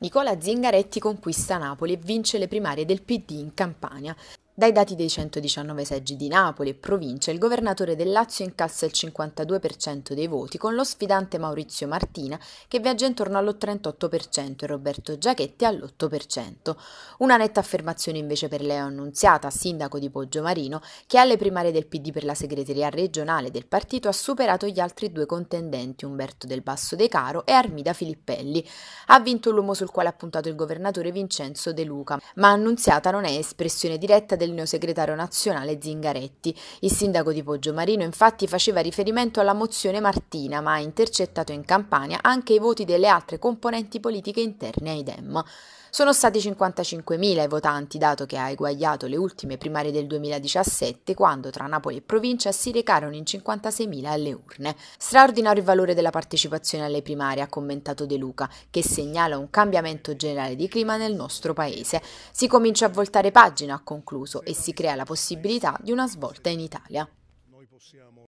Nicola Zingaretti conquista Napoli e vince le primarie del PD in Campania. Dai dati dei 119 seggi di Napoli e provincia, il governatore del Lazio incassa il 52% dei voti con lo sfidante Maurizio Martina che viaggia intorno all'88% e Roberto Giachetti all'8%. Una netta affermazione invece per Leo Annunziata, sindaco di Poggio Marino, che alle primarie del PD per la segreteria regionale del partito ha superato gli altri due contendenti Umberto del Basso De Caro e Armida Filippelli. Ha vinto l'uomo sul quale ha puntato il governatore Vincenzo De Luca, ma Annunziata non è espressione diretta del del segretario nazionale Zingaretti. Il sindaco di Poggiomarino infatti faceva riferimento alla mozione Martina, ma ha intercettato in Campania anche i voti delle altre componenti politiche interne ai Dem. Sono stati 55.000 i votanti, dato che ha eguagliato le ultime primarie del 2017, quando tra Napoli e provincia si recarono in 56.000 alle urne. Straordinario il valore della partecipazione alle primarie, ha commentato De Luca, che segnala un cambiamento generale di clima nel nostro paese. Si comincia a voltare pagina, ha concluso e si crea la possibilità di una svolta in Italia.